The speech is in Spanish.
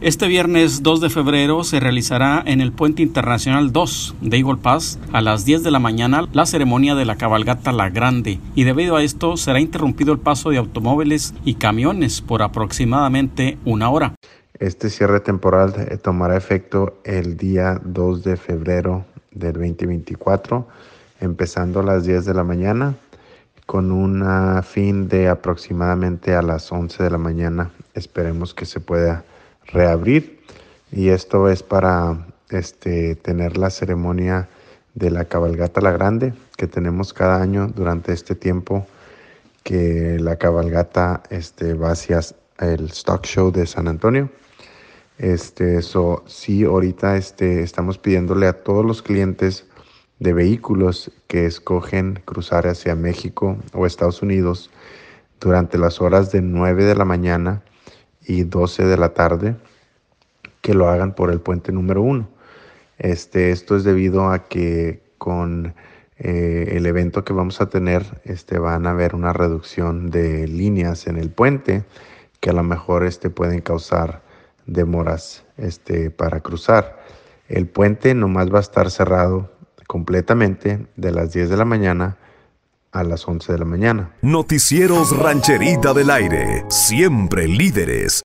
Este viernes 2 de febrero se realizará en el Puente Internacional 2 de Eagle Pass a las 10 de la mañana la ceremonia de la cabalgata La Grande y debido a esto será interrumpido el paso de automóviles y camiones por aproximadamente una hora. Este cierre temporal eh, tomará efecto el día 2 de febrero del 2024, empezando a las 10 de la mañana con un fin de aproximadamente a las 11 de la mañana. Esperemos que se pueda reabrir y esto es para este, tener la ceremonia de la cabalgata La Grande que tenemos cada año durante este tiempo que la cabalgata este, va hacia el Stock Show de San Antonio. Este, eso sí, ahorita este, estamos pidiéndole a todos los clientes de vehículos que escogen cruzar hacia México o Estados Unidos durante las horas de 9 de la mañana y 12 de la tarde, que lo hagan por el puente número 1. Este, esto es debido a que con eh, el evento que vamos a tener, este, van a haber una reducción de líneas en el puente que a lo mejor este, pueden causar demoras este, para cruzar. El puente nomás va a estar cerrado completamente de las 10 de la mañana a las 11 de la mañana. Noticieros Rancherita del Aire, siempre líderes